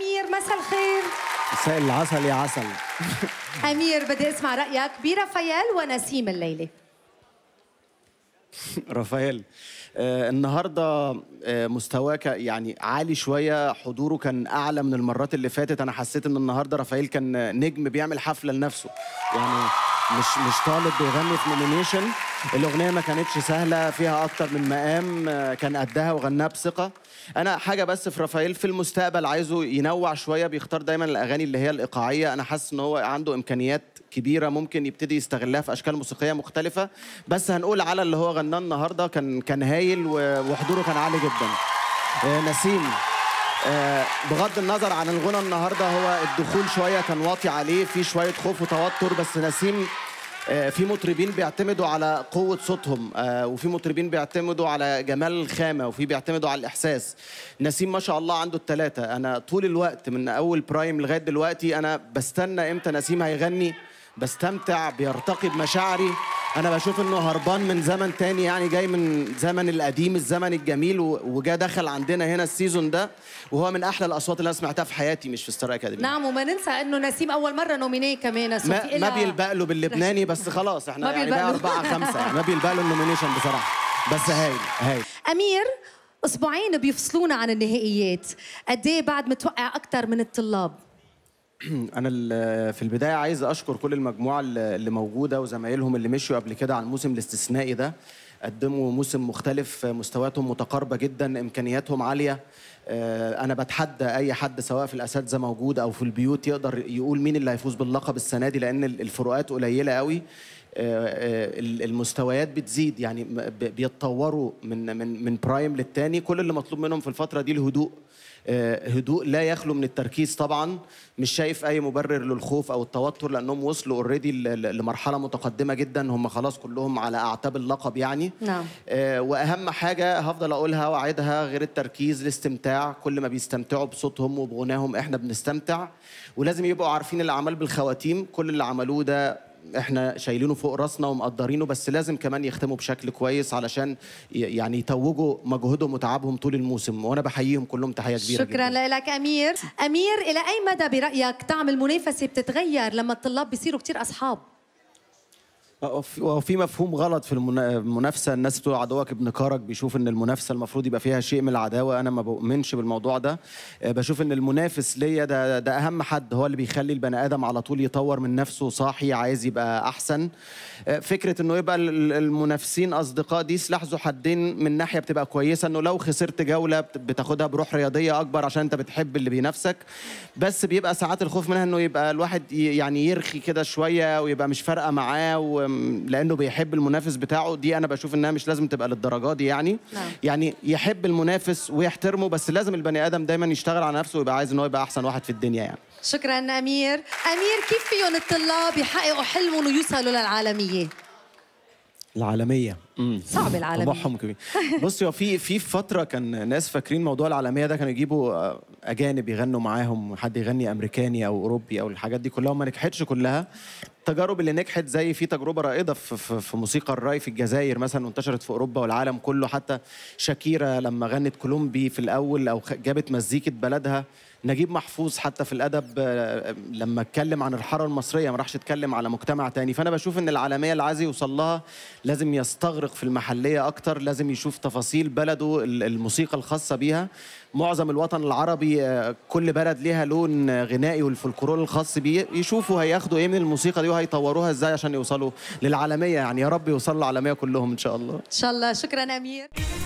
امير مساء الخير مساء العسل يا عسل امير بدي اسمع رايك برافائيل ونسيم الليله رافائيل آه النهارده آه مستواك يعني عالي شويه حضوره كان اعلى من المرات اللي فاتت انا حسيت ان النهارده رافائيل كان نجم بيعمل حفله لنفسه يعني مش مش طالب بيغني في نومينيشن الاغنيه ما كانتش سهله فيها اكتر من مقام آه، كان قدها وغناها بثقه انا حاجه بس في رافائيل في المستقبل عايزه ينوع شويه بيختار دايما الاغاني اللي هي الايقاعيه انا حاسس ان هو عنده امكانيات كبيره ممكن يبتدي يستغلها في اشكال موسيقيه مختلفه بس هنقول على اللي هو غناه النهارده كان كان هايل وحضوره كان عالي جدا آه، نسيم آه، بغض النظر عن الغنى النهارده هو الدخول شويه كان واطي عليه في شويه خوف وتوتر بس نسيم آه، في مطربين بيعتمدوا على قوة صوتهم آه، وفي مطربين بيعتمدوا على جمال الخامة وفي بيعتمدوا على الإحساس نسيم ما شاء الله عنده التلاتة أنا طول الوقت من أول برايم لغاية دلوقتي أنا بستنى إمتى نسيم هيغني بستمتع بيرتقي بمشاعري انا بشوف انه هربان من زمن تاني يعني جاي من زمن القديم الزمن الجميل وجا دخل عندنا هنا السيزون ده وهو من احلى الاصوات اللي انا سمعتها في حياتي مش في ستار اكاديمي نعم وما ننسى انه نسيم اول مره نومينيه كمان ما, إلا... ما بيلبق له باللبناني بس خلاص احنا ما يعني بقى اربعه خمسه يعني ما بيلبق له النومينيشن بصراحه بس هايل هايل امير اسبوعين بيفصلونا عن النهائيات قد ايه بعد متوقع اكتر من الطلاب انا في البدايه عايز اشكر كل المجموعه اللي موجوده وزمايلهم اللي مشوا قبل كده على الموسم الاستثنائي ده قدموا موسم مختلف مستوياتهم متقاربه جدا امكانياتهم عاليه آه، انا بتحدى اي حد سواء في الاساتذه موجود او في البيوت يقدر يقول مين اللي هيفوز باللقب السنه دي لان الفروقات قليله قوي آه، آه، المستويات بتزيد يعني بيتطوروا من من من برايم للتاني كل اللي مطلوب منهم في الفتره دي الهدوء هدوء لا يخلو من التركيز طبعا مش شايف اي مبرر للخوف او التوتر لانهم وصلوا اوريدي لمرحله متقدمه جدا هم خلاص كلهم على اعتاب اللقب يعني نعم. واهم حاجه هفضل اقولها واعيدها غير التركيز الاستمتاع كل ما بيستمتعوا بصوتهم وبغناهم إحنا بنستمتع ولازم يبقوا عارفين الأعمال بالخواتيم كل اللي عملوه ده احنا شايلينه فوق راسنا ومقدرينه بس لازم كمان يختموا بشكل كويس علشان يعني يتوجوا مجهودهم وتعبهم طول الموسم وانا بحييهم كلهم تحيه كبيره شكرا لك امير امير الى اي مدى برايك طعم المنافسه بتتغير لما الطلاب بيصيروا كثير اصحاب وفي مفهوم غلط في المنافسه الناس بتقول عدوك ابن كارك بيشوف ان المنافسه المفروض يبقى فيها شيء من العداوه انا ما بؤمنش بالموضوع ده آه، بشوف ان المنافس ليا ده, ده اهم حد هو اللي بيخلي البني ادم على طول يطور من نفسه صاحي عايز يبقى احسن آه، فكره انه يبقى المنافسين اصدقاء دي سلاح ذو حدين من ناحيه بتبقى كويسه انه لو خسرت جوله بتاخدها بروح رياضيه اكبر عشان انت بتحب اللي بينافسك بس بيبقى ساعات الخوف منها انه يبقى الواحد يعني يرخي كده شويه ويبقى مش فارقه معاه لانه بيحب المنافس بتاعه دي انا بشوف انها مش لازم تبقى للدرجه دي يعني لا. نعم. يعني يحب المنافس ويحترمه بس لازم البني ادم دايما يشتغل على نفسه ويبقى عايز ان هو يبقى احسن واحد في الدنيا يعني شكرا امير امير كيف فيهم الطلاب يحققوا حلمهم ويوصلوا للعالميه العالميه صعب العالميه طموحهم كبير بصي في في فتره كان ناس فاكرين موضوع العالميه ده كانوا يجيبوا آه، اجانب يغنوا معاهم حد يغني امريكاني او اوروبي او الحاجات دي كلها وما نجحتش كلها التجارب اللي نجحت زي في تجربه رائده في, في موسيقى الراي في الجزائر مثلا وانتشرت في اوروبا والعالم كله حتى شاكيرا لما غنت كولومبي في الاول او جابت مزيكه بلدها نجيب محفوظ حتى في الادب آه، لما اتكلم عن الحاره المصريه ما راحش اتكلم على مجتمع تاني فانا بشوف ان العالميه اللي عايز يوصل لها لازم يستغرق متفرغ في المحلية أكتر لازم يشوف تفاصيل بلده الموسيقى الخاصة بيها معظم الوطن العربي آه، كل بلد ليها لون غنائي والفلكلور الخاص بيه يشوفوا هياخدوا ايه من الموسيقى دي وهيطوروها ازاي عشان يوصلوا للعالمية يعني يا رب يوصلوا العالمية كلهم ان شاء الله ان شاء الله شكرا امير